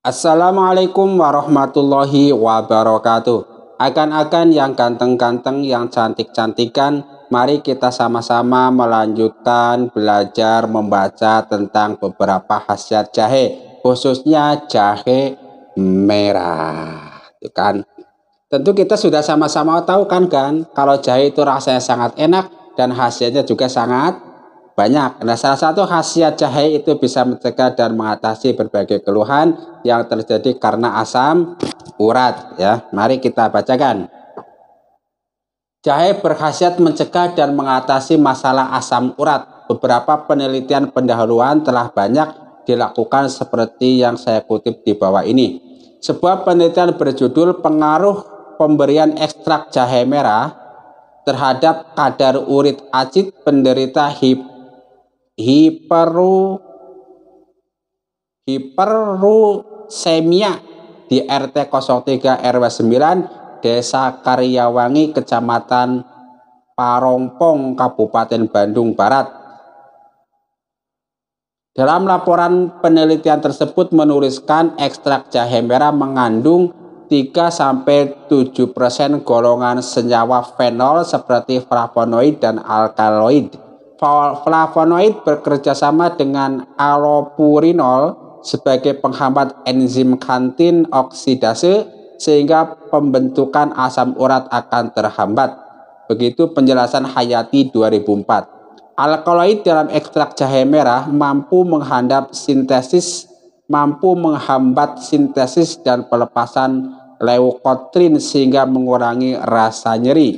Assalamualaikum warahmatullahi wabarakatuh. Akan-akan yang ganteng-ganteng, yang cantik-cantikan, mari kita sama-sama melanjutkan belajar membaca tentang beberapa khasiat jahe, khususnya jahe merah. Itu kan. Tentu kita sudah sama-sama tahu kan kan kalau jahe itu rasanya sangat enak dan khasiatnya juga sangat banyak. Nah, salah satu khasiat jahe itu bisa mencegah dan mengatasi berbagai keluhan yang terjadi karena asam urat ya. Mari kita bacakan. Jahe berkhasiat mencegah dan mengatasi masalah asam urat. Beberapa penelitian pendahuluan telah banyak dilakukan seperti yang saya kutip di bawah ini. Sebuah penelitian berjudul pengaruh pemberian ekstrak jahe merah terhadap kadar urit acid penderita hip, hiperu hiperu Semia di RT 03 RW 9 Desa Karyawangi Kecamatan Parongpong Kabupaten Bandung Barat. Dalam laporan penelitian tersebut menuliskan ekstrak jahe merah mengandung 3-7% golongan senyawa fenol seperti flavonoid dan alkaloid. Flavonoid bekerja sama dengan alopurinol sebagai penghambat enzim kantin oksidase sehingga pembentukan asam urat akan terhambat. Begitu penjelasan Hayati 2004. Alkaloid dalam ekstrak jahe merah mampu menghambat sintesis, mampu menghambat sintesis dan pelepasan leukotrin sehingga mengurangi rasa nyeri.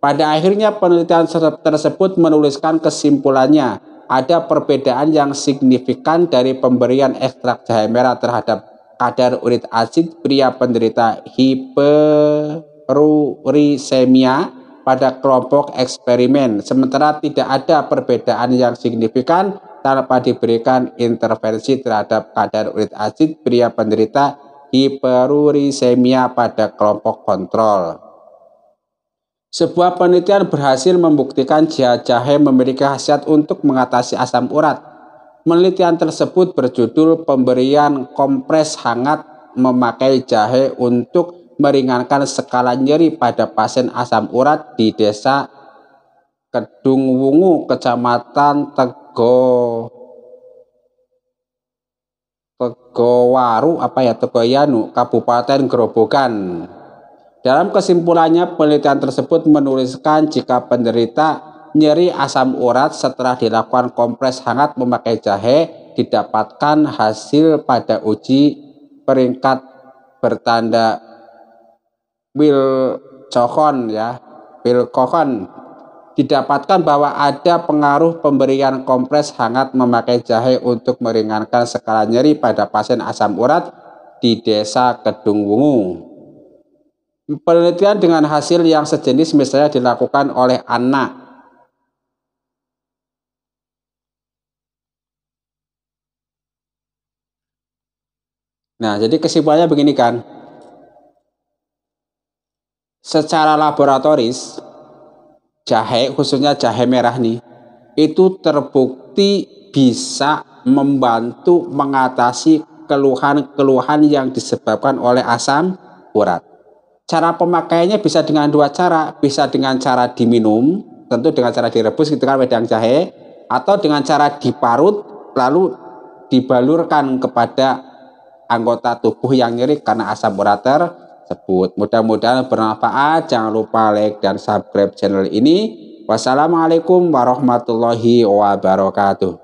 Pada akhirnya penelitian tersebut menuliskan kesimpulannya, ada perbedaan yang signifikan dari pemberian ekstrak jahe merah terhadap kadar urit asid pria penderita hiperurisemia pada kelompok eksperimen, sementara tidak ada perbedaan yang signifikan tanpa diberikan intervensi terhadap kadar urit asid pria penderita hiperurisemia pada kelompok kontrol. Sebuah penelitian berhasil membuktikan jika jahe memiliki khasiat untuk mengatasi asam urat. Penelitian tersebut berjudul Pemberian Kompres Hangat Memakai Jahe untuk Meringankan Skala Nyeri pada Pasien Asam Urat di Desa Kedungwungu, Kecamatan Tego Tegowaru apa ya Tegoyanu, Kabupaten Grobogan. Dalam kesimpulannya, penelitian tersebut menuliskan jika penderita nyeri asam urat setelah dilakukan kompres hangat memakai jahe didapatkan hasil pada uji peringkat bertanda Wilcohon ya, Wilcohon didapatkan bahwa ada pengaruh pemberian kompres hangat memakai jahe untuk meringankan skala nyeri pada pasien asam urat di desa Kedungwungu penelitian dengan hasil yang sejenis misalnya dilakukan oleh anak Nah, jadi kesimpulannya begini kan. Secara laboratoris, jahe khususnya jahe merah nih, itu terbukti bisa membantu mengatasi keluhan-keluhan yang disebabkan oleh asam urat cara pemakaiannya bisa dengan dua cara, bisa dengan cara diminum, tentu dengan cara direbus gitu kan wedang jahe, atau dengan cara diparut lalu dibalurkan kepada anggota tubuh yang nyeri karena asam urat tersebut. Mudah-mudahan bermanfaat. Jangan lupa like dan subscribe channel ini. Wassalamualaikum warahmatullahi wabarakatuh.